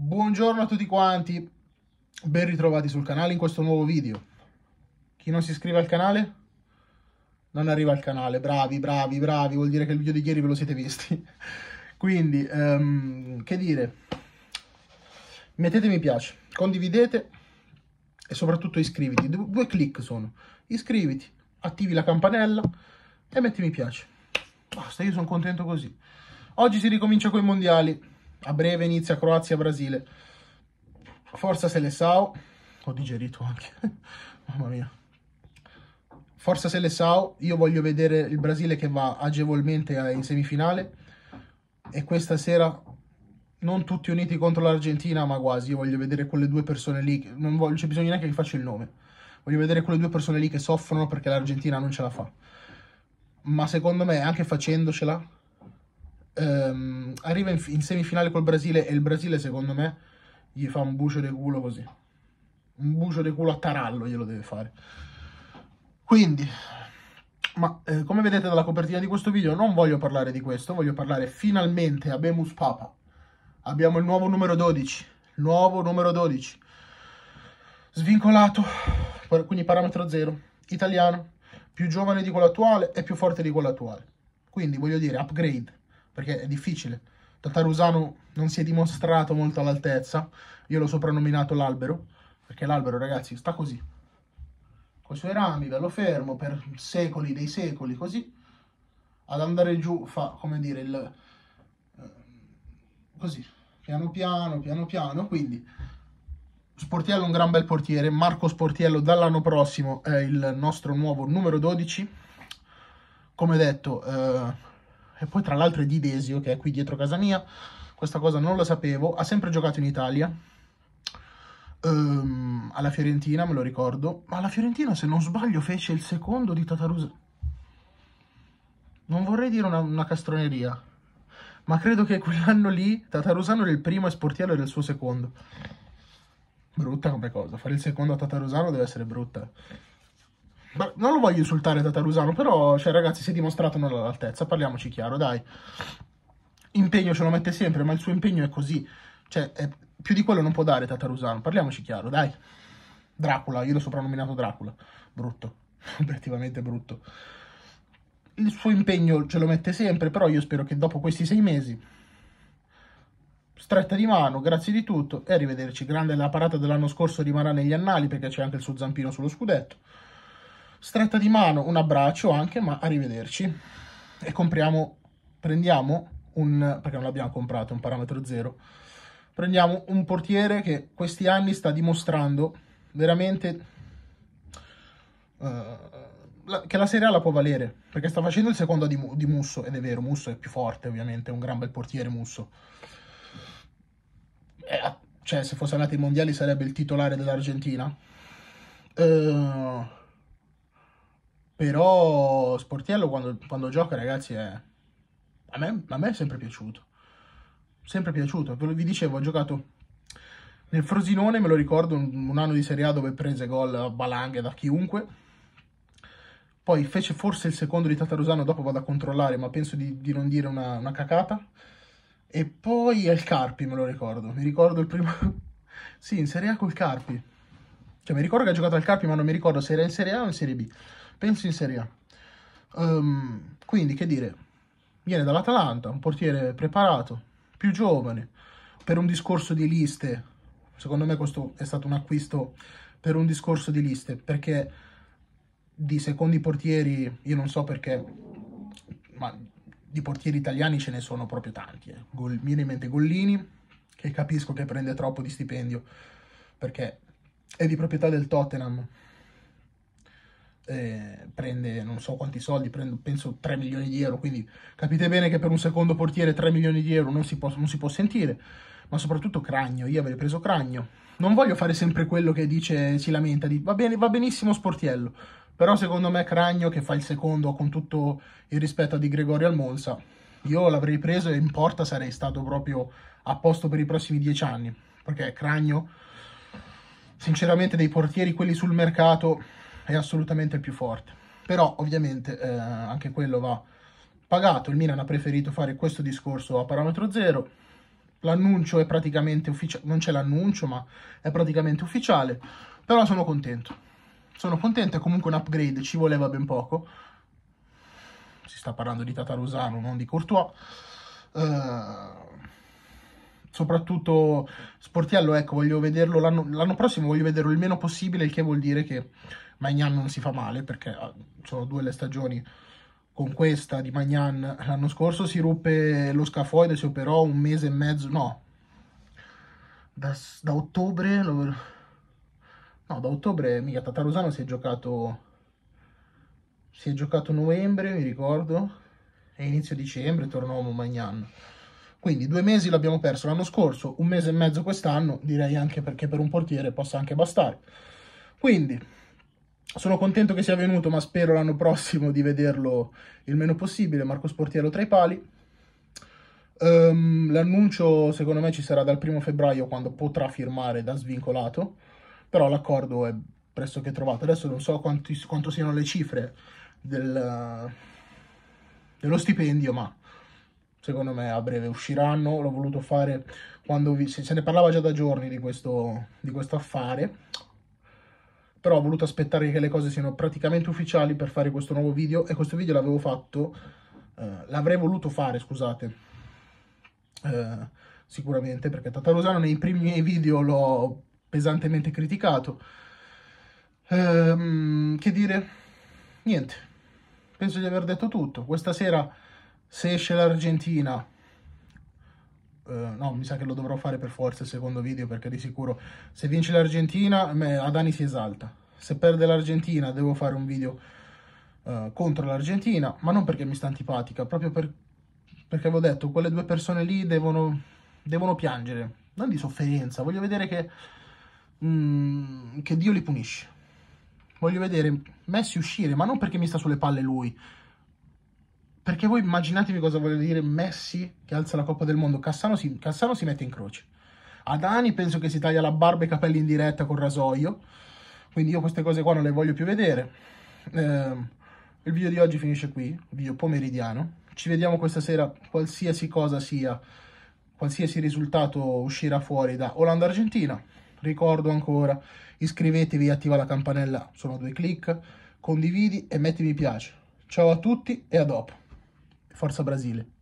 Buongiorno a tutti quanti, ben ritrovati sul canale in questo nuovo video. Chi non si iscrive al canale? Non arriva al canale, bravi, bravi, bravi, vuol dire che il video di ieri ve lo siete visti. Quindi, um, che dire, mettete mi piace, condividete e soprattutto iscriviti. Due clic sono, iscriviti, attivi la campanella e metti mi piace. Basta, io sono contento così. Oggi si ricomincia con i mondiali a breve inizia Croazia-Brasile. Forza Seleção. Ho digerito anche. Mamma mia. Forza Seleção. Io voglio vedere il Brasile che va agevolmente in semifinale. E questa sera non tutti uniti contro l'Argentina, ma quasi. Io voglio vedere quelle due persone lì. Non c'è bisogno neanche che vi faccio il nome voglio vedere quelle due persone lì che soffrono perché l'Argentina non ce la fa. Ma secondo me, anche facendocela, ehm, arriva in, in, semifinale col Brasile e il Brasile secondo me gli fa un bucio di culo così. Un bucio di culo a tarallo glielo deve fare. Quindi, ma eh, come vedete dalla copertina di questo video non voglio parlare di questo, voglio parlare finalmente a Bemus Papa. Abbiamo il nuovo numero 12, nuovo numero 12. Svincolato, quindi parametro 0, italiano, più giovane di quello attuale e più forte di quello attuale. Quindi voglio dire upgrade, perché è difficile. Tatarusano non si è dimostrato molto all'altezza, io l'ho soprannominato l'albero, perché l'albero ragazzi sta così, con i suoi rami, bello fermo per secoli dei secoli, così, ad andare giù fa, come dire, il, eh, così, piano piano, piano piano, quindi Sportiello un gran bel portiere, Marco Sportiello dall'anno prossimo è il nostro nuovo numero 12, come detto eh, e poi tra l'altro è di Desio che è qui dietro casa mia, questa cosa non la sapevo, ha sempre giocato in Italia, um, alla Fiorentina me lo ricordo, ma alla Fiorentina se non sbaglio fece il secondo di Tatarusa, non vorrei dire una, una castroneria, ma credo che quell'anno lì Tatarusano era il primo e Sportiello era il suo secondo. Brutta come cosa, fare il secondo a Tatarusano deve essere brutta non lo voglio insultare Tatarusano, però, cioè, ragazzi, si è dimostrato non all'altezza, parliamoci chiaro, dai. Impegno ce lo mette sempre, ma il suo impegno è così. Cioè, è, più di quello non può dare Tatarusano, parliamoci chiaro, dai. Dracula, io l'ho soprannominato Dracula. Brutto, obiettivamente brutto. Il suo impegno ce lo mette sempre, però io spero che dopo questi sei mesi stretta di mano, grazie di tutto e arrivederci. Grande la parata dell'anno scorso rimarrà negli annali perché c'è anche il suo zampino sullo scudetto stretta di mano, un abbraccio anche, ma arrivederci. E compriamo, prendiamo un, perché non l'abbiamo comprato, un parametro zero, prendiamo un portiere che questi anni sta dimostrando veramente uh, la, che la Serie A la può valere, perché sta facendo il secondo di, di Musso, ed è vero, Musso è più forte ovviamente, è un gran bel portiere Musso. Eh, cioè, se fosse andato ai mondiali sarebbe il titolare dell'Argentina. Uh, però Sportiello quando, quando gioca, ragazzi, è... A me, a me, è sempre piaciuto. Sempre piaciuto. Vi dicevo, ha giocato nel Frosinone, me lo ricordo, un, anno di Serie A dove prese gol a valanghe da chiunque. Poi fece forse il secondo di Tatarusano, dopo vado a controllare, ma penso di, di non dire una, una, cacata. E poi al Carpi, me lo ricordo. Mi ricordo il primo... sì, in Serie A col Carpi. Cioè, mi ricordo che ha giocato al Carpi, ma non mi ricordo se era in Serie A o in Serie B penso in Serie A. Um, quindi, che dire, viene dall'Atalanta, un portiere preparato, più giovane, per un discorso di liste. Secondo me questo è stato un acquisto per un discorso di liste, perché di secondi portieri, io non so perché, ma di portieri italiani ce ne sono proprio tanti. Eh. mi viene in mente Gollini, che capisco che prende troppo di stipendio, perché è di proprietà del Tottenham, eh, prende non so quanti soldi, prendo, penso 3 milioni di euro, quindi capite bene che per un secondo portiere 3 milioni di euro non si può, non si può sentire, ma soprattutto Cragno, io avrei preso Cragno. Non voglio fare sempre quello che dice, si lamenta, di va, bene, va benissimo Sportiello, però secondo me Cragno che fa il secondo con tutto il rispetto di Gregorio Almonza, io l'avrei preso e in porta sarei stato proprio a posto per i prossimi 10 anni, perché Cragno, sinceramente dei portieri, quelli sul mercato, è assolutamente il più forte. Però ovviamente eh, anche quello va pagato, il Milan ha preferito fare questo discorso a parametro zero, l'annuncio è praticamente ufficiale, non c'è l'annuncio ma è praticamente ufficiale, però sono contento, sono contento, è comunque un upgrade, ci voleva ben poco, si sta parlando di Tatarusano, non di Courtois, eh, soprattutto Sportiello, ecco, voglio vederlo l'anno, prossimo, voglio vederlo il meno possibile, il che vuol dire che Magnan non si fa male, perché ah, sono due le stagioni con questa di Magnan. L'anno scorso si ruppe lo scafoide, si operò un mese e mezzo, no, da, da ottobre, lo, no, da ottobre, mica, Tatarusano si è giocato, si è giocato novembre, mi ricordo, e inizio dicembre tornò Magnan. Quindi due mesi l'abbiamo perso l'anno scorso, un mese e mezzo quest'anno, direi anche perché per un portiere possa anche bastare. Quindi sono contento che sia venuto, ma spero l'anno prossimo di vederlo il meno possibile. Marco Sportiero tra i pali. Um, l'annuncio secondo me ci sarà dal primo febbraio quando potrà firmare da svincolato, però l'accordo è pressoché trovato. Adesso non so quanti, quanto siano le cifre del, dello stipendio, ma secondo me a breve usciranno, l'ho voluto fare quando vi, se, se, ne parlava già da giorni di questo, di questo affare, però ho voluto aspettare che le cose siano praticamente ufficiali per fare questo nuovo video e questo video l'avevo fatto, eh, l'avrei voluto fare scusate, eh, sicuramente perché Tatarusano nei primi miei video l'ho pesantemente criticato, ehm, che dire, niente, penso di aver detto tutto, questa sera se esce l'Argentina, eh, no, mi sa che lo dovrò fare per forza il secondo video perché di sicuro se vince l'Argentina Adani si esalta. Se perde l'Argentina devo fare un video eh, contro l'Argentina, ma non perché mi sta antipatica, proprio per, perché avevo detto quelle due persone lì devono, devono piangere, non di sofferenza, voglio vedere che, mm, che Dio li punisce. Voglio vedere Messi uscire, ma non perché mi sta sulle palle lui, perché voi immaginatevi cosa vuole dire Messi che alza la Coppa del Mondo. Cassano si, Cassano si mette in croce. Adani penso che si taglia la barba e i capelli in diretta col rasoio. Quindi io queste cose qua non le voglio più vedere. Eh, il video di oggi finisce qui, il video pomeridiano. Ci vediamo questa sera, qualsiasi cosa sia, qualsiasi risultato uscirà fuori da Olanda-Argentina. Ricordo ancora, iscrivetevi attiva la campanella, sono due clic, condividi e metti mi piace. Ciao a tutti e a dopo. Força Brasília.